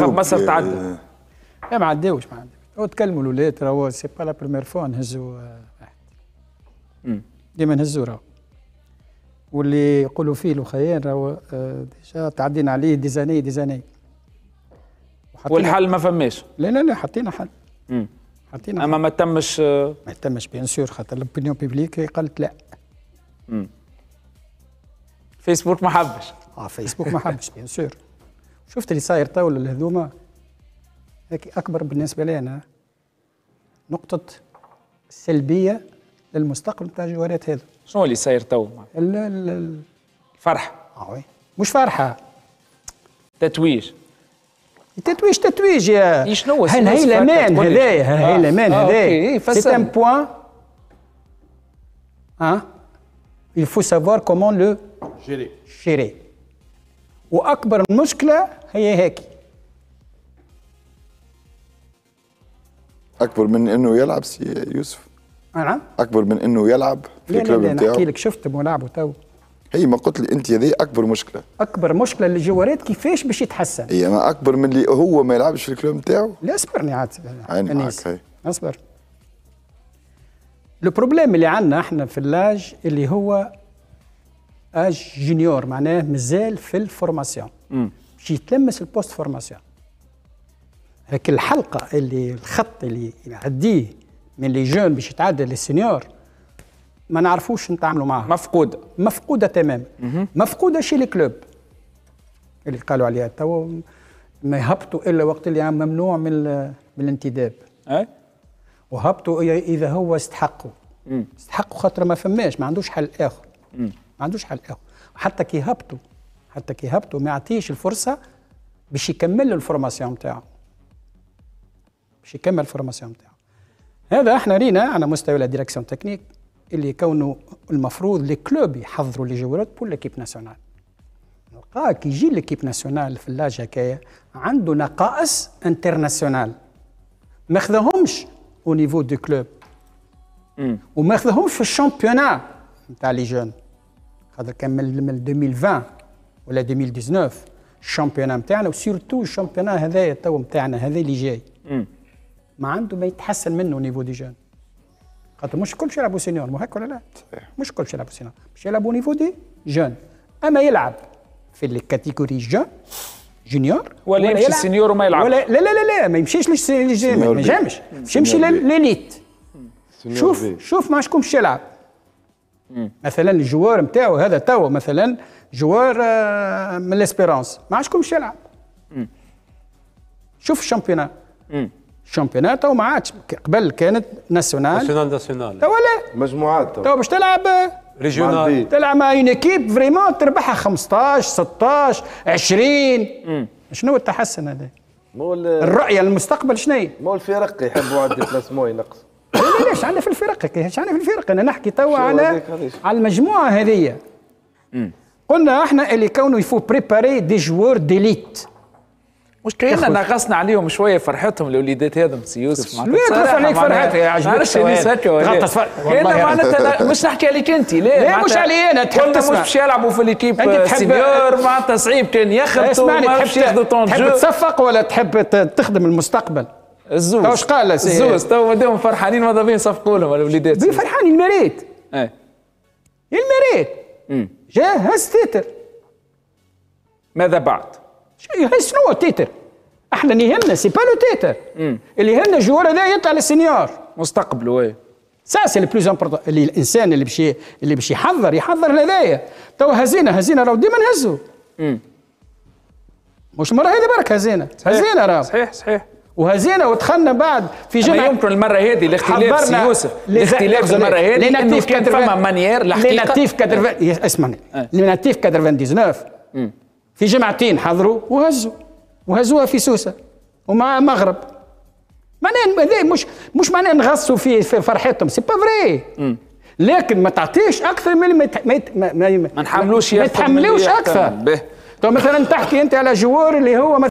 منتخب مصر تعدى لا آه. ما عداوش ما عداوش هو تكلموا الاولاد راهو سي با لا بروميير فوا نهزوا واحد آه، ديما نهزوا راهو واللي يقولوا فيه الخيان راهو آه، ديجا تعدينا عليه ديزاني ديزاني والحل ما فماش لا لا لا حطينا حل مم. حطينا اما ما تمش ما تمش بيان سور خاطر الاوبينيون بيبليك قالت لا مم. فيسبوك ما حبش اه فيسبوك ما حبش بيان سور شفت اللي صاير طاولة الهذومة هيك أكبر بالنسبة لي أنا نقطة سلبية للمستقبل تاع الجوارات هذو شنو اللي صاير تو؟ الفرحة آه مش فرحة تتويج التتويج تتويج يا شنو هو هي الامان هذايا هي الامان هذايا سي ان بوان ها يلفو سافوار كومون لو جيري جيري وأكبر مشكلة هي هيك اكبر من انه يلعب سي يوسف نعم اكبر من انه يلعب في الكلوب انا احكي لك شفت ملعبه تو هي ما قلت لي انت هذه اكبر مشكله اكبر مشكله اللي جوارات كيفاش باش يتحسن هي ما اكبر من اللي هو ما يلعبش في الكلوب نتاعو لا اصبرني عاد عيني معك اصبر البروبليم اللي عندنا احنا في اللاج اللي هو اج جونيور معناه مازال في الفورماسيون شي يتلمس البوست فورماسيون هيك الحلقه اللي الخط اللي يعديه من لي جون باش يتعدى للسينيور ما نعرفوش نتعاملوا معاه مفقوده مفقوده تماما مفقوده شي لي كلوب اللي قالوا عليها توا ما يهبطوا الا وقت اللي ممنوع من من الانتداب اي وهبطوا اذا هو استحقوا استحقوا خاطر ما فماش ما عندوش حل اخر ما عندوش حل اخر حتى كي هبطوا حتى كي هبطوا ما يعطيش الفرصه باش يكمل الفورماسيون نتاعو باش يكمل الفورماسيون نتاعو هذا احنا رينا على مستوى لا ديريكسيون تكنيك اللي كونه المفروض لي كلوب يحضروا لي جوارات بول ليكيب ناسيونال نلقاه كي يجي ليكيب ناسيونال في اللاج هكايا عنده نقائص انترناسيونال ما خذاهمش او نيفو دو كلوب وما خذاهمش في الشامبيونان نتاع لي جون خاطر كان من 2020 ولا 2019 الشامبيون نتاعنا وسيرتو الشامبيون هذايا تو نتاعنا هذا اللي جاي ما عنده ما يتحسن منه نيفو دي جون خاطر مش كلش يلعبوا سينيور مو هكا ولا لا؟ صحيح مش كلش يلعبوا سينيور مش يلعبوا نيفو دي جون اما يلعب في الكاتيجوري جون جونيور ولا, يمشي السينيور وما يلعب ولا لا لا لا لا ما يمشيش ليش ما يجمش باش يمشي لليت شوف بي. شوف مع شكون باش يلعب مثلا الجوار نتاعو هذا توا مثلا جوار من ليسبيرونس ما عادش كلش يلعب شوف الشامبيونات الشامبيونات تو ما عادش قبل كانت ناسيونال ناسيونال ناسيونال تو لا مجموعات تو باش تلعب ريجيونال تلعب مع اون ايكيب فريمون تربحها 15 16 20 شنو التحسن هذا؟ مول الرؤيه للمستقبل شنو هي؟ مول الفرق يحبوا عندي بلاسمون ينقص ليش عندنا في الفرق عندنا في الفرق انا نحكي توا على على المجموعه هذه قلنا احنا اللي كونه يفو بريباري دي جوار ديليت مش كاين نقصنا عليهم شويه فرحتهم الوليدات هذم سي يوسف لا تغطس عليك فرحتها إيه، يا عجبك عرفت اللي هكا تغطس معناتها مش نحكي عليك انت لا لا مش علي انا تحب تسمع مش يلعبوا في ليكيب سينيور معناتها صعيب كان يخلطوا اسمعني تحب تحب تصفق ولا تحب تخدم المستقبل الزوز تو قال الزوز تو مادام فرحانين ماذا بيا نصفقوا لهم الوليدات فرحانين المريت ايه المريت جهز تيتر ماذا بعد يهز شنو تيتر احنا اللي يهمنا سي با لو تيتر اللي يهمنا الجوار هذا يطلع للسينيور مستقبله ايه سا سي لو بلوز امبورتون اللي الانسان اللي باش اللي باش يحضر يحضر لهذايا تو هزينا هزينا راهو ديما نهزوا مش مره هذه برك هزينا هزينا راهو صحيح صحيح وهزينا وتخلنا بعد في جمعة يمكن المرة هذه الاختلاف سي يوسف الاختلاف المرة هذه انه كان فما مانيير الحقيقة لناتيف إيه. اسمعني آه. لناتيف 99 في جمعتين حضروا وهزوا وهزوها في سوسة ومع المغرب معناها مش مش معناها نغصوا في, في فرحتهم سي با فري لكن ما تعطيش اكثر من ما ما ما نحملوش ما تحملوش اكثر تو مثلا تحكي انت على جوار اللي هو